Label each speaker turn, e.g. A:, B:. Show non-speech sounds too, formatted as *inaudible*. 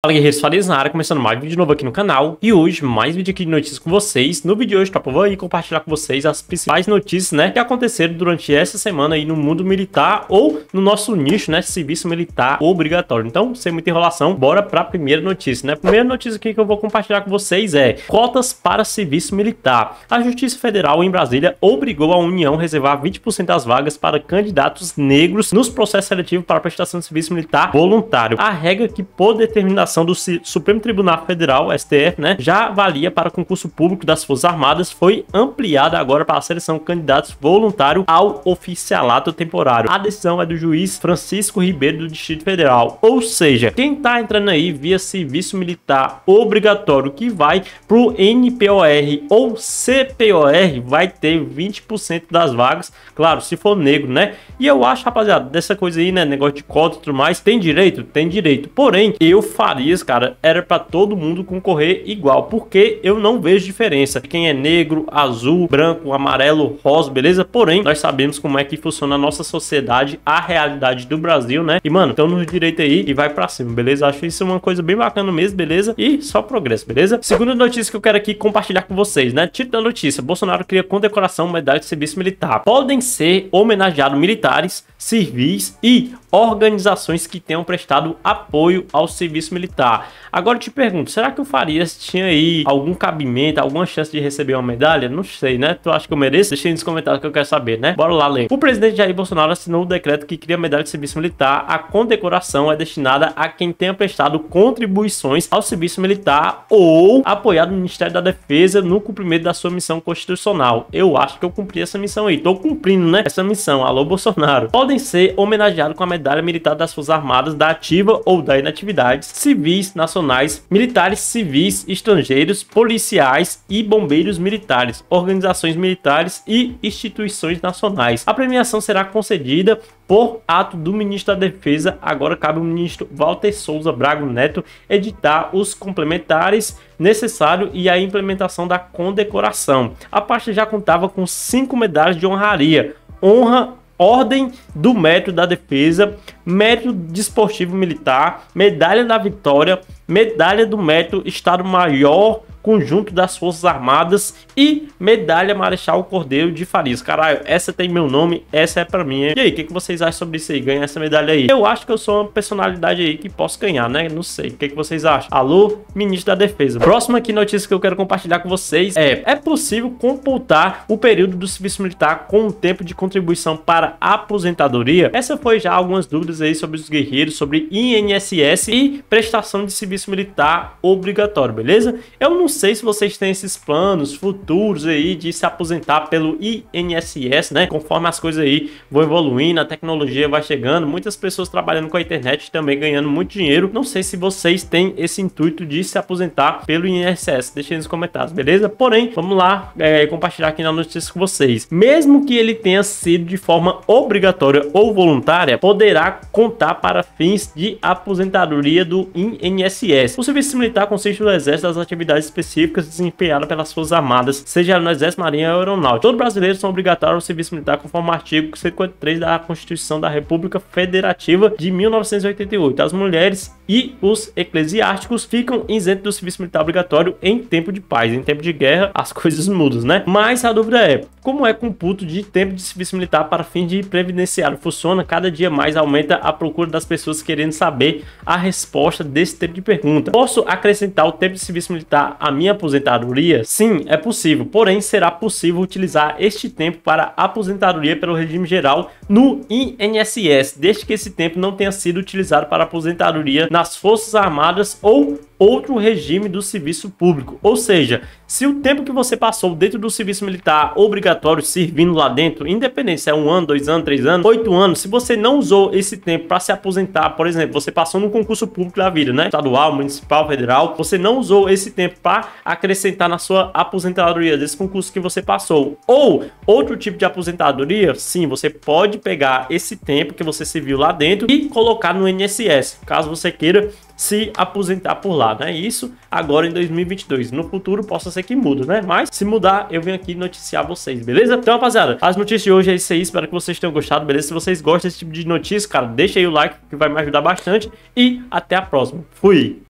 A: Fala guerreiros, falei na área, começando mais um vídeo novo aqui no canal E hoje, mais vídeo aqui de notícias com vocês No vídeo de hoje, top, tá, eu vou aí compartilhar com vocês as principais notícias, né Que aconteceram durante essa semana aí no mundo militar Ou no nosso nicho, né, serviço militar obrigatório Então, sem muita enrolação, bora pra primeira notícia, né Primeira notícia aqui que eu vou compartilhar com vocês é Cotas para serviço militar A Justiça Federal em Brasília obrigou a União a reservar 20% das vagas para candidatos negros Nos processos seletivos para prestação de serviço militar voluntário A regra que, por determinação representação do Supremo Tribunal Federal, STF, né, já valia para concurso público das Forças Armadas, foi ampliada agora para a seleção de candidatos voluntário ao oficialato temporário. A decisão é do juiz Francisco Ribeiro do Distrito Federal, ou seja, quem tá entrando aí via serviço militar obrigatório que vai pro NPOR ou CPOR vai ter 20% das vagas, claro, se for negro, né? E eu acho, rapaziada, dessa coisa aí, né, negócio de cota e tudo mais, tem direito? Tem direito. Porém, eu faria cara, era para todo mundo concorrer igual, porque eu não vejo diferença. Quem é negro, azul, branco, amarelo, rosa, beleza? Porém, nós sabemos como é que funciona a nossa sociedade, a realidade do Brasil, né? E, mano, então no direito aí e vai para cima, beleza? Acho isso uma coisa bem bacana mesmo, beleza? E só progresso, beleza? Segunda notícia que eu quero aqui compartilhar com vocês, né? Título da notícia: Bolsonaro cria condecoração medalha de serviço militar. Podem ser homenageados militares, civis e organizações que tenham prestado apoio ao serviço militar. Agora eu te pergunto, será que o Farias tinha aí algum cabimento, alguma chance de receber uma medalha? Não sei, né? Tu acha que eu mereço? Deixa aí nos comentários que eu quero saber, né? Bora lá ler. O presidente Jair Bolsonaro assinou o decreto que cria a medalha de serviço militar. A condecoração é destinada a quem tenha prestado contribuições ao serviço militar ou apoiado o Ministério da Defesa no cumprimento da sua missão constitucional. Eu acho que eu cumpri essa missão aí. Tô cumprindo, né? Essa missão. Alô, Bolsonaro. Podem ser homenageados com a medalha medalha militar das Forças Armadas da ativa ou da inatividade, civis nacionais, militares civis estrangeiros, policiais e bombeiros militares, organizações militares e instituições nacionais. A premiação será concedida por ato do ministro da Defesa, agora cabe ao ministro Walter Souza Braga Neto editar os complementares necessários e a implementação da condecoração. A pasta já contava com cinco medalhas de honraria, honra Ordem do Mérito da Defesa, Mérito Desportivo Militar, Medalha da Vitória, Medalha do Mérito Estado-Maior Conjunto das Forças Armadas e Medalha Marechal Cordeiro de Farias. Caralho, essa tem meu nome, essa é pra mim. Hein? E aí, o que, que vocês acham sobre isso aí? Ganhar essa medalha aí? Eu acho que eu sou uma personalidade aí que posso ganhar, né? Não sei. O que, que vocês acham? Alô, ministro da Defesa. Próxima aqui notícia que eu quero compartilhar com vocês é: é possível computar o período do serviço militar com o tempo de contribuição para aposentadoria? Essa foi já algumas dúvidas aí sobre os guerreiros, sobre INSS e prestação de serviço militar obrigatório, beleza? Eu não não sei se vocês têm esses planos futuros aí de se aposentar pelo INSS, né? Conforme as coisas aí vão evoluindo, a tecnologia vai chegando, muitas pessoas trabalhando com a internet também ganhando muito dinheiro. Não sei se vocês têm esse intuito de se aposentar pelo INSS. Deixem nos comentários, beleza? Porém, vamos lá é, compartilhar aqui na notícia com vocês. Mesmo que ele tenha sido de forma obrigatória ou voluntária, poderá contar para fins de aposentadoria do INSS. O serviço militar consiste no exército das atividades específicas desempenhada pelas Forças Armadas, seja no Exército, Marinha ou Aeronáutica. Todo brasileiro são obrigatórios ao serviço militar conforme o artigo 53 da Constituição da República Federativa de 1988. As mulheres e os eclesiásticos ficam isentos do serviço militar obrigatório em tempo de paz. Em tempo de guerra, as *laughs* coisas mudam, né? Mas a dúvida é, como é computo de tempo de serviço militar para fim de previdenciário? Funciona? Cada dia mais aumenta a procura das pessoas querendo saber a resposta desse tipo de pergunta. Posso acrescentar o tempo de serviço militar a a minha aposentadoria? Sim, é possível, porém será possível utilizar este tempo para aposentadoria pelo regime geral no INSS, desde que esse tempo não tenha sido utilizado para aposentadoria nas Forças Armadas ou outro regime do serviço público. Ou seja, se o tempo que você passou dentro do serviço militar obrigatório, servindo lá dentro, independente se é um ano, dois anos, três anos, oito anos, se você não usou esse tempo para se aposentar, por exemplo, você passou no concurso público da vida, né? Estadual, municipal, federal, você não usou esse tempo para acrescentar na sua aposentadoria desse concurso que você passou. Ou outro tipo de aposentadoria, sim, você pode pegar esse tempo que você serviu lá dentro e colocar no INSS, caso você queira se aposentar por lá, né? Isso agora em 2022. No futuro possa ser que mude, né? Mas se mudar, eu venho aqui noticiar vocês, beleza? Então, rapaziada, as notícias de hoje é isso aí. Espero que vocês tenham gostado, beleza? Se vocês gostam desse tipo de notícia, cara, deixa aí o like que vai me ajudar bastante. E até a próxima. Fui!